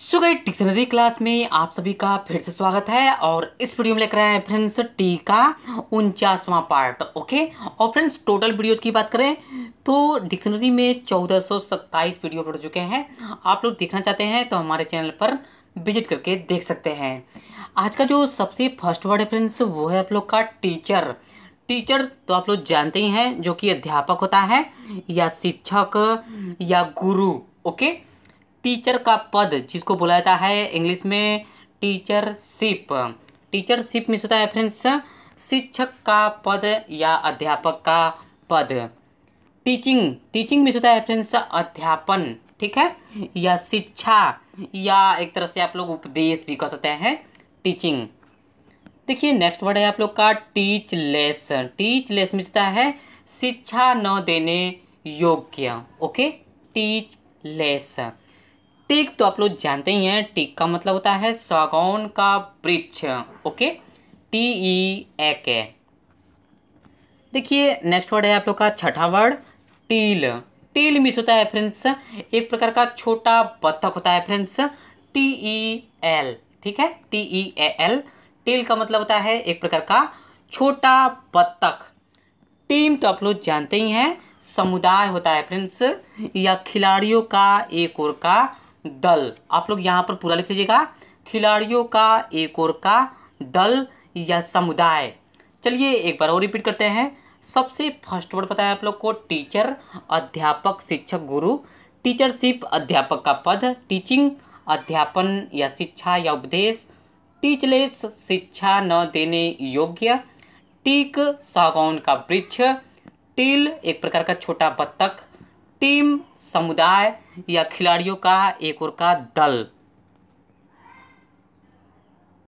सो dictionary class में आप सभी का फिर से स्वागत है और इस वीडियो में लेकर आए हैं फ्रेंड्स टी का उनचासवां पार्ट ओके और फ्रेंड्स टोटल वीडियोस की बात करें तो डिक्शनरी में चौदह सौ सत्ताईस वीडियो पड़ चुके हैं आप लोग देखना चाहते हैं तो हमारे चैनल पर विजिट करके देख सकते हैं आज का जो सबसे फर्स्ट वर्ड है फ्रेंड्स वो है आप लोग का टीचर टीचर तो आप लोग जानते ही हैं जो कि अध्यापक होता है या शिक्षक या गुरु ओके टीचर का पद जिसको बोला जाता है इंग्लिश में टीचरशिप टीचरशिप में होता है फ्रेंड्स शिक्षक का पद या अध्यापक का पद टीचिंग टीचिंग में होता है फ्रेंड्स अध्यापन ठीक है या शिक्षा या एक तरह से आप लोग उपदेश भी कह सकते हैं टीचिंग देखिए नेक्स्ट वर्ड है आप लोग का टीच लेस टीच लेस में होता है शिक्षा न देने योग्य ओके टीच लेस टेक तो आप लोग जानते ही हैं टेक का मतलब होता है सागौन का वृक्ष ओके टी ई ए के देखिए नेक्स्ट वर्ड है आप लोग का छठा वर्ड टील टील मिस होता है फ्रेंड्स एक प्रकार का छोटा बत्तख होता है फ्रेंड्स टी ई एल ठीक है T E A L teal का मतलब होता है एक प्रकार का छोटा बत्तख टीम तो आप लोग जानते ही हैं समुदाय होता है फ्रेंड्स या खिलाड़ियों का एक और का दल आप लोग यहाँ पर पूरा लिख लीजिएगा खिलाड़ियों का एक और का दल या समुदाय चलिए एक बार और रिपीट करते हैं सबसे फर्स्ट वर्ड पता है आप लोग को टीचर अध्यापक शिक्षक गुरु टीचरशिप अध्यापक का पद टीचिंग अध्यापन या शिक्षा या उपदेश टीचलेस शिक्षा न देने योग्य टीक सागौन का वृक्ष टील एक प्रकार का छोटा बत्तख टीम समुदाय या खिलाड़ियों का एक और का दल